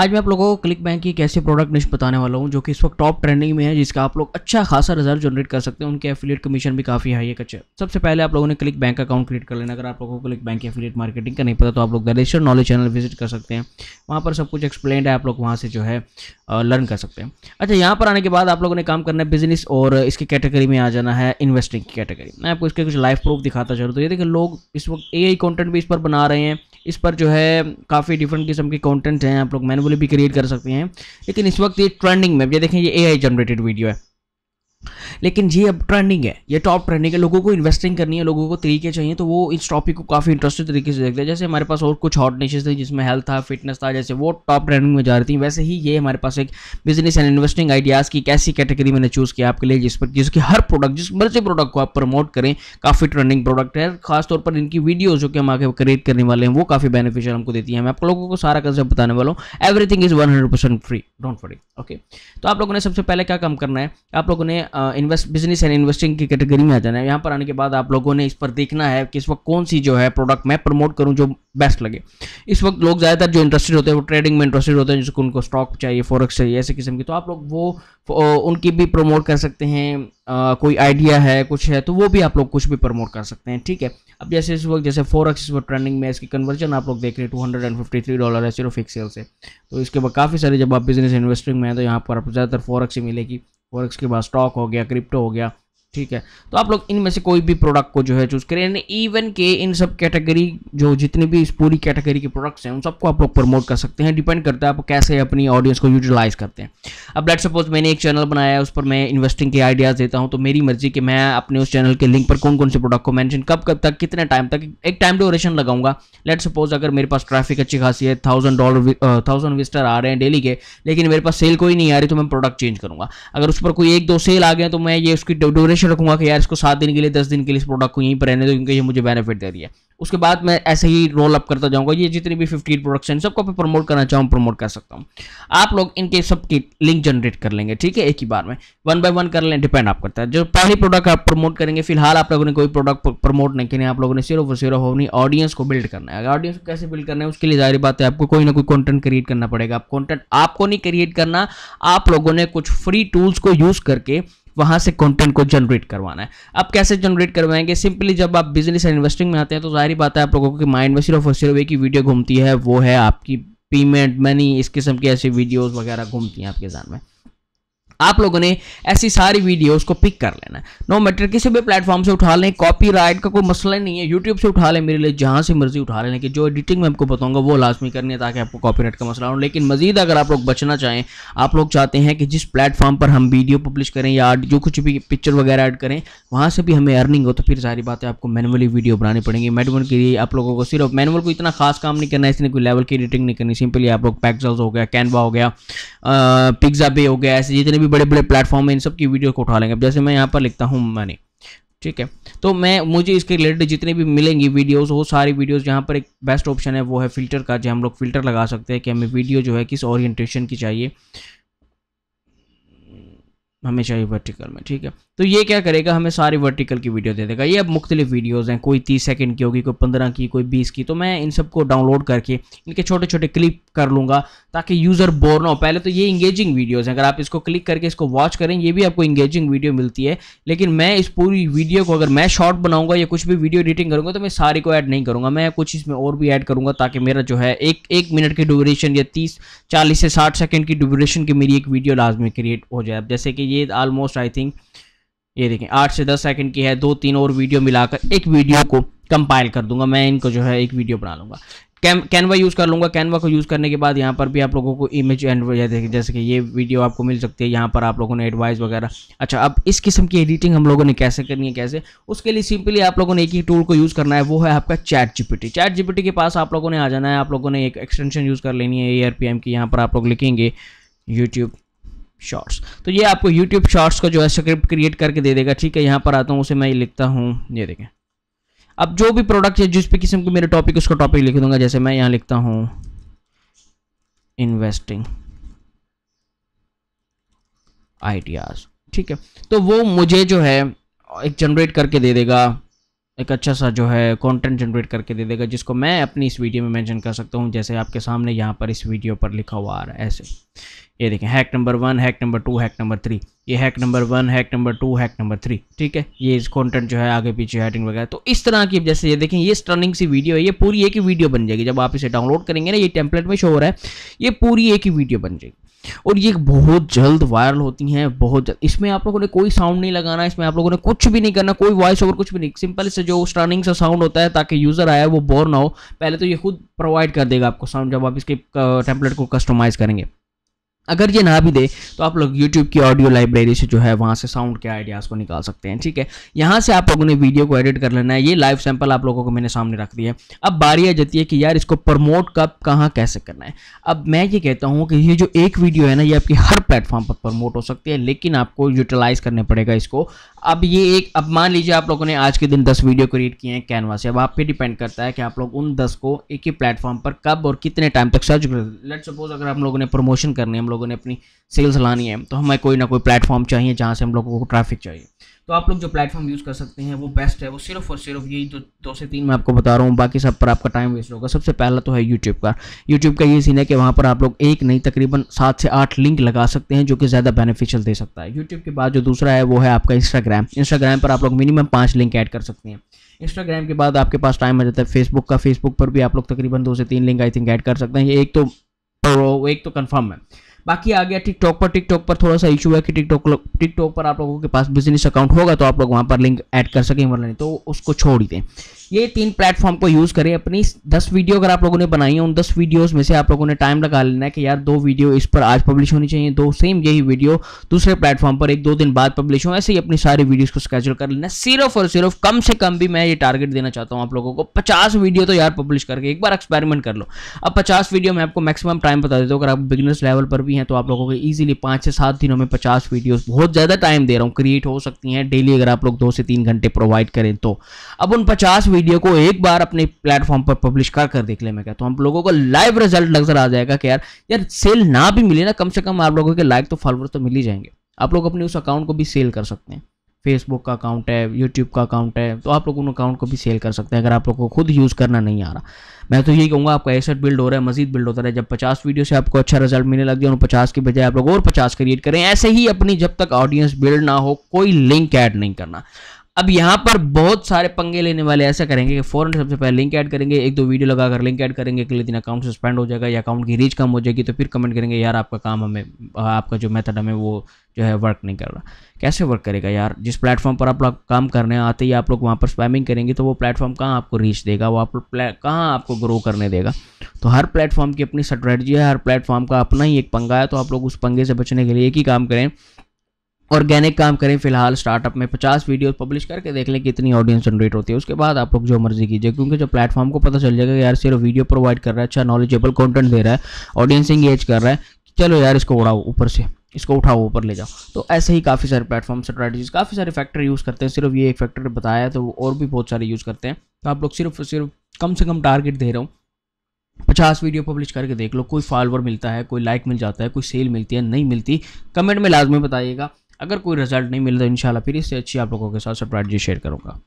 आज मैं आप लोगों को क्लिक बैंक की कैसे प्रोडक्ट निश बताने वाला हूँ जो कि इस वक्त टॉप ट्रेंडिंग में है जिसका आप लोग अच्छा खासा रिजल्ट जनरेट कर सकते हैं उनके एफिलिएट कमीशन भी काफ़ी हाई है कच्चे सबसे पहले आप लोगों ने क्लिक बैंक अकाउंट क्रिएट कर लेना अगर आप लोगों को क्लिक बैंक की मार्केटिंग का नहीं पता तो आप लोग गलेश्वर नॉलेज चैनल विजिट कर सकते हैं वहाँ पर सब कुछ एक्सप्लेन है आप लोग वहाँ से जो है लर्न कर सकते हैं अच्छा यहाँ पर आने के बाद आप लोगों ने काम करना है बिजनेस और इसकी कैटेगरी में आ जाना है इन्वेस्टिंग की कैटेगरी मैं आपको इसके कुछ लाइफ प्रूफ दिखाता चलूँ तो ये देखिए लोग इस वक्त ए आई भी इस पर बना रहे हैं इस पर जो है काफ़ी डिफरेंट किस्म के कॉन्टेंट हैं आप लोग मैन भी क्रिएट कर सकते हैं लेकिन इस वक्त ये ट्रेंडिंग में ये देखें ये ए जनरेटेड वीडियो है लेकिन ये अब ट्रेंडिंग है ये टॉप ट्रेंडिंग है लोगों को इन्वेस्टिंग करनी है लोगों को तरीके चाहिए तो वो इस टॉपिक को काफ़ी इंटरेस्टिंग तरीके से देखते हैं जैसे हमारे पास और कुछ हॉट निशेज थे जिसमें हेल्थ था फिटनेस था जैसे वो टॉप ट्रेंडिंग में जा रही थी वैसे ही ये हमारे पास एक बिजनेस एंड इन्वेस्टिंग आइडियाज़ की कैसी कैटेगरी मैंने चूज़ किया आपके लिए जिस पर जिसके हर प्रोडक्ट जिस मर्जी प्रोडक्ट को आप प्रमोट करें काफ़ी ट्रेंडिंग प्रोडक्ट है खासतौर पर इनकी वीडियोज़ जो कि हम आगे क्रिएट करने वाले हैं वो काफ़ी बेनिफिशियल हमको देती है मैं आप लोगों को सारा कंसेप्ट बताने वाला हूँ everything is one hundred percent free don't free okay तो आप लोगों ने सबसे पहले क्या काम करना है आप लोगों ने इन्वेस्ट बिजनेस एंड इन्वेस्टिंग की कैटेगरी में आ जाना है यहाँ पर आने के बाद आप लोगों ने इस पर देखना है कि इस वक्त कौन सी जो है प्रोडक्ट मैं प्रमोट करूँ जो बेस्ट लगे इस वक्त लोग ज़्यादातर जो इंटरेस्टेड होते हैं वो ट्रेडिंग में इंटरेस्टेड होते हैं जिसको उनको स्टॉक चाहिए फॉरक्स चाहिए ऐसे किस्म की तो आप लोग वो उनकी भी प्रमोट कर सकते हैं आ, कोई आइडिया है कुछ है तो वो भी आप लोग कुछ भी प्रमोट कर सकते हैं ठीक है अब जैसे इस वक्त जैसे फोरक्स इस वक्त ट्रेंडिंग में इसकी कन्वर्जन आप लोग देख रहे हैं two hundred and fifty three dollar है सिर्फ एक सेल से तो इसके बाद काफ़ी सारे जब आप बिजनेस इन्वेस्टिंग में हैं तो यहाँ पर आप ज़्यादातर फोरक्स ही मिलेगी फॉरेक्स के बाद स्टॉक हो गया क्रिप्टो हो गया ठीक है तो आप लोग इनमें से कोई भी प्रोडक्ट को जो है चूज करें इवन के इन सब कैटेगरी जो जितनी भी इस पूरी कैटेगरी के प्रोडक्ट्स हैं उन सबको आप लोग प्रमोट कर सकते हैं डिपेंड करता है आप कैसे अपनी ऑडियंस को यूटिलाइज करते हैं अब लेट सपोज मैंने एक चैनल बनाया है उस पर मैं इन्वेस्टिंग के आइडियाज़ देता हूँ तो मेरी मर्जी कि मैं अपने उस चैनल के लिंक पर कौन कौन से प्रोडक्ट को मैंशन कब कब तक कितने टाइम तक एक टाइम ड्यूरेशन लगाऊंगा लेट सपोज अगर मेरे पास ट्रैफिक अच्छी खासी है थाउजेंड डॉलर थाउजेंड विस्टर आ रहे हैं डेली के लेकिन मेरे पास सेल कोई नहीं आ रही तो मैं प्रोडक्ट चेंज करूँगा अगर उस पर कोई एक दो सेल आ गए तो मैं ये उसकी ड्यूरेशन हमेशा रखूंगा कि यार इसको सात दिन के लिए दस दिन के लिए इस प्रोडक्ट को यहीं पर रहने दो क्योंकि ये मुझे बेनिफिट दे रही है उसके बाद मैं ऐसे ही रोल अप करता जाऊंगा ये जितनी भी फिफ्टी प्रोडक्ट्स हैं सबको मैं प्रमोट करना चाहूँ प्रमोट कर सकता हूँ आप लोग इनके सबकी लिंक जनरेट कर लेंगे ठीक है एक ही बार में वन बाय वन कर लें डिपेंड आप करता है जो पहली प्रोडक्ट आप प्रमोट करेंगे फिलहाल आप लोगों ने कोई प्रोडक्ट प्रमोट नहीं किया आप लोगों ने सिर्फ और सिर्फ अपनी ऑडियंस को बिल्ड करना है ऑडियंस को कैसे बिल्ड करना है उसके लिए जाहिर बात है आपको कोई ना कोई कॉन्टेंट क्रिएट करना पड़ेगा आप कॉन्टेंट आपको नहीं क्रिएट करना आप लोगों ने कुछ फ्री टूल्स को यूज़ करके वहां से कंटेंट को जनरेट करवाना है अब कैसे जनरेट करवाएंगे सिंपली जब आप बिजनेस एंड इन्वेस्टिंग में आते हैं तो जाहिर बात है आप लोगों के माइंड में सिर्फ और सिर्फ एक ही वीडियो घूमती है वो है आपकी पेमेंट मनी इस किस्म की ऐसी वीडियोज़ वगैरह घूमती हैं आपके जान में आप लोगों ने ऐसी सारी वीडियोस को पिक कर लेना नो मैटर किसी भी प्लेटफॉर्म से उठा लें कॉपीराइट का कोई मसला नहीं है यूट्यूब से उठा लें मेरे लिए जहाँ से मर्जी उठा लें लेकिन जो एडिटिंग मैं आपको बताऊंगा वो लाजमी करनी है ताकि आपको कॉपीराइट का मसला हो लेकिन मजीद अगर आप लोग बचना चाहें आप लोग चाहते हैं कि जिस प्लेटफॉर्म पर हम वीडियो पब्लिश करें या जो कुछ भी पिक्चर वगैरह ऐड करें वहाँ से भी हमें अर्निंग हो तो फिर सारी बातें आपको मैनुअली वीडियो बनानी पड़ेंगी मैनुअल तो के लिए आप लोगों को सिर्फ मैनुअल को इतना खास काम नहीं करना है इसने कोई लेवल की एडिटिंग नहीं करनी सिंपली आप लोग पैक्सल हो गया कैनवा हो गया पिज्जा बे हो गया ऐसे जितने भी बड़े बड़े प्लेटफॉर्म में इन सब की वीडियो को उठा लेंगे जैसे मैं यहाँ पर लिखता हूँ मनी ठीक है तो मैं मुझे इसके रिलेटेड जितने भी मिलेंगी वीडियोस वो सारी वीडियोस जहाँ पर एक बेस्ट ऑप्शन है वो है फिल्टर का जो हम लोग फिल्टर लगा सकते हैं कि हमें वीडियो जो है किस ओरिएंटेशन की चाहिए हमेशा ही वर्टिकल में ठीक है तो ये क्या करेगा हमें सारी वर्टिकल की वीडियो दे देगा ये अब मुख्तलिफ वीडियोज़ हैं कोई तीस सेकंड की होगी कोई पंद्रह की कोई बीस की तो मैं इन सबको डाउनलोड करके इनके छोटे छोटे क्लिप कर लूँगा ताकि यूज़र बोर ना हो पहले तो ये इंगेजिंग वीडियोज़ हैं अगर आप इसको क्लिक करके इसको वॉच करें ये भी आपको इंगेजिंग वीडियो मिलती है लेकिन मैं इस पूरी वीडियो को अगर मैं शॉर्ट बनाऊँगा या कुछ भी वीडियो एडिटिंग करूँगा तो मैं सारी को ऐड नहीं करूँगा मैं कुछ इसमें और भी ऐड करूँगा ताकि मेरा जो है एक एक मिनट की ड्यूरेशन या तीस चालीस से साठ सेकेंड की ड्यूरेशन की मेरी एक वीडियो लाजमी क्रिएट हो जाए जैसे कि ये ऑलमोस्ट आई थिंक ये देखें आठ से दस सेकंड की है दो तीन और वीडियो मिलाकर एक वीडियो को कंपाइल कर दूंगा मैं इनको जो है एक वीडियो बना लूँगा कैनवा यूज़ कर लूँगा कैनवा को यूज़ करने के बाद यहाँ पर भी आप लोगों को इमेज एंड जैसे कि ये वीडियो आपको मिल सकती है यहाँ पर आप लोगों ने एडवाइस वगैरह अच्छा अब इस किस्म की एडिटिंग हम लोगों ने कैसे करनी है कैसे उसके लिए सिंपली आप लोगों ने एक ही टूल को यूज़ करना है वो है आपका चैट जीपीटी चैट जीपीटी के पास आप लोगों ने आ जाना है आप लोगों ने एक एक्सटेंशन यूज़ कर लेनी है ए की यहाँ पर आप लोग लिखेंगे यूट्यूब शॉर्ट्स तो ये आपको यूट्यूब शॉर्ट्स का जो है स्क्रिप्ट क्रिएट करके दे देगा ठीक है यहाँ पर आता हूँ उसे मैं लिखता हूँ ये देखें अब जो भी प्रोडक्ट है जिस भी किस्म के मेरे टॉपिक उसका टॉपिक लिख दूंगा जैसे मैं यहाँ लिखता हूँ इन्वेस्टिंग आइडियाज़ ठीक है तो वो मुझे जो है एक जनरेट करके दे देगा एक अच्छा सा जो है कंटेंट जनरेट करके दे देगा जिसको मैं अपनी इस वीडियो में मेंशन कर सकता हूँ जैसे आपके सामने यहाँ पर इस वीडियो पर लिखा हुआ आ रहा है ऐसे ये देखें hack number one hack number two hack number three ये hack number one hack number two hack number three ठीक है ये इस जो है आगे पीछे हैडिंग वगैरह तो इस तरह की जैसे ये देखें ये स्टर्निंग सी वीडियो है ये पूरी एक ही वीडियो बन जाएगी जब आप इसे डाउनलोड करेंगे ना ये टेम्पलेट में शो हो रहा है ये पूरी एक ही वीडियो बन जाएगी और ये बहुत जल्द वायरल होती हैं बहुत जल्द इसमें आप लोगों ने कोई साउंड नहीं लगाना इसमें आप लोगों ने कुछ भी नहीं करना कोई वॉइस ओवर कुछ भी नहीं सिंपल से जो स्टार्टिंग सा साउंड होता है ताकि यूज़र आया वो बोर ना हो पहले तो ये खुद प्रोवाइड कर देगा आपको साउंड जब आप इसके टेम्पलेट को कस्टमाइज़ करेंगे अगर ये ना भी दे तो आप लोग YouTube की ऑडियो लाइब्रेरी से जो है वहाँ से साउंड के आइडियाज़ को निकाल सकते हैं ठीक है यहाँ से आप लोगों ने वीडियो को एडिट कर लेना है ये लाइव सैंपल आप लोगों को मैंने सामने रख दिया है अब बारी आ जाती है कि यार इसको प्रमोट कब कहाँ कैसे करना है अब मैं ये कहता हूँ कि ये जो एक वीडियो है ना ये आपकी हर प्लेटफॉर्म पर प्रमोट हो सकती है लेकिन आपको यूटिलाइज़ करने पड़ेगा इसको अब ये एक अब मान लीजिए आप लोगों ने आज के दिन दस वीडियो क्रिएट किए हैं कैनवा से अब आप पे डिपेंड करता है कि आप लोग उन दस को एक ही प्लेटफॉर्म पर कब और कितने टाइम तक सर्च कर लेट सपोज अगर आप लोगों ने प्रमोशन करनी है हम लोगों ने अपनी सेल्स लानी है तो हमें कोई ना कोई प्लेटफॉर्म चाहिए जहाँ से हम लोगों को ट्रैफिक चाहिए तो आप लोग जो प्लेटफॉर्म यूज़ कर सकते हैं वो बेस्ट है वो सिर्फ और सिर्फ यही दो दो से तीन मैं आपको बता रहा हूँ बाकी सब पर आपका टाइम वेस्ट होगा सबसे पहला तो है यूट्यूब का यूट्यूब का ये सीन है कि वहाँ पर आप लोग एक नहीं तकरीबन सात से आठ लिंक लगा सकते हैं जो कि ज़्यादा बेनिफिशियल दे सकता है यूट्यूब के बाद जो दूसरा है वो है आपका इंस्टाग्राम इंस्टाग्राम पर आप लोग मिनिमम पाँच लिंक ऐड कर सकते हैं इंस्टाग्राम के बाद आपके पास टाइम आ जाता है फेसबुक का फेसबुक पर भी आप लोग तकरीबन दो से तीन लिंक आई थिंक ऐड कर सकते हैं ये एक तो एक तो कन्फर्म है बाकी आ गया टिकटॉक पर टिकटॉक पर थोड़ा सा इशू है कि टिकटॉक टिकटॉक पर आप लोगों के पास बिजनेस अकाउंट होगा तो आप लोग वहाँ पर लिंक ऐड कर सकें वरना मतलब नहीं तो उसको छोड़ ही दें ये तीन प्लेटफॉर्म को यूज़ करें अपनी दस वीडियो अगर आप लोगों ने बनाई है उन दस वीडियोस में से आप लोगों ने टाइम लगा लेना है कि यार दो वीडियो इस पर आज पब्लिश होनी चाहिए दो सेम यही वीडियो दूसरे प्लेटफॉर्म पर एक दो दिन बाद पब्लिश हो ऐसे ही अपनी सारी वीडियोस को स्केजल कर लेना सिर्फ और सिर्फ कम से कम भी मैं ये टारगेट देना चाहता हूँ आप लोगों को पचास वीडियो तो यार पब्लिश करके एक बार एक्सपेरिमेंट कर लो अब पचास वीडियो मैं आपको मैक्सिमम टाइम बता देता हूँ अगर आप बिजनेस लेवल पर भी भी हैं तो आप लोगों को ईजिली पाँच से सात दिनों में पचास वीडियोस बहुत ज़्यादा टाइम दे रहा हूँ क्रिएट हो सकती हैं डेली अगर आप लोग दो से तीन घंटे प्रोवाइड करें तो अब उन पचास वीडियो को एक बार अपने प्लेटफॉर्म पर पब्लिश कर कर देख ले मैं कहता हूँ आप लोगों को लाइव रिजल्ट नजर आ जाएगा कि यार यार सेल ना भी मिले ना कम से कम आप लोगों के लाइक तो फॉलोअर तो मिल ही जाएंगे आप लोग अपने उस अकाउंट को भी सेल कर सकते हैं फेसबुक का अकाउंट है यूट्यूब का अकाउंट है तो आप लोग उन अकाउंट को भी सेल कर सकते हैं अगर आप लोग को खुद यूज़ करना नहीं आ रहा मैं तो यही कहूँगा आपका एसेट बिल्ड हो रहा है मजीद बिल्ड होता रहा है जब पचास वीडियो से आपको अच्छा रिजल्ट मिलने लग गया उन पचास की बजाय आप लोग और पचास क्रिएट करें ऐसे ही अपनी जब तक ऑडियंस बिल्ड ना हो कोई लिंक ऐड नहीं करना अब यहाँ पर बहुत सारे पंगे लेने वाले ऐसा करेंगे कि फॉरन सबसे पहले लिंक ऐड करेंगे एक दो वीडियो लगाकर लिंक ऐड करेंगे अगले दिन अकाउंट सस्पेंड हो जाएगा या अकाउंट की रीच कम हो जाएगी तो फिर कमेंट करेंगे यार आपका काम हमें आपका जो मेथड हमें वो जो है वर्क नहीं कर रहा कैसे वर्क करेगा यार जिस प्लेटफॉर्म पर आप लोग काम करने आते ही आप लोग वहाँ पर स्पैमिंग करेंगे तो वो प्लेटफॉर्म कहाँ आपको रीच देगा वो आप कहाँ आपको ग्रो करने देगा तो हर प्लेटफॉर्म की अपनी स्ट्रेटजी है हर प्लेटफॉर्म का अपना ही एक पंगा है तो आप लोग उस पंगे से बचने के लिए एक ही काम करें ऑर्गेनिक काम करें फिलहाल स्टार्टअप में 50 वीडियो पब्लिश करके देख लें कितनी ऑडियंस जनरेट होती है उसके बाद आप लोग जो मर्जी कीजिए क्योंकि जो प्लेटफॉर्म को पता चल जाएगा यार सिर्फ वीडियो प्रोवाइड कर रहा है अच्छा नॉलेजेबल कंटेंट दे रहा है ऑडियंस इंगेज कर रहा है चलो यार इसको उड़ाओ ऊपर से इसको उठाओ ऊपर ले जाओ तो ऐसे ही काफ़ी सारे प्लेटफॉर्म स्ट्रैटेजीज काफ़ी सारे फैक्टर यूज़ करते हैं सिर्फ ये एक फैक्टर बताया तो और भी बहुत सारे यूज़ करते हैं तो आप लोग सिर्फ सिर्फ कम से कम टारगेट दे रहा हूँ पचास वीडियो पब्लिश करके देख लो कोई फॉलोअर मिलता है कोई लाइक मिल जाता है कोई सेल मिलती है नहीं मिलती कमेंट में लाजमी बताइएगा अगर कोई रिजल्ट नहीं मिलता तो इन फिर इससे अच्छी आप लोगों के साथ जी शेयर करूँगा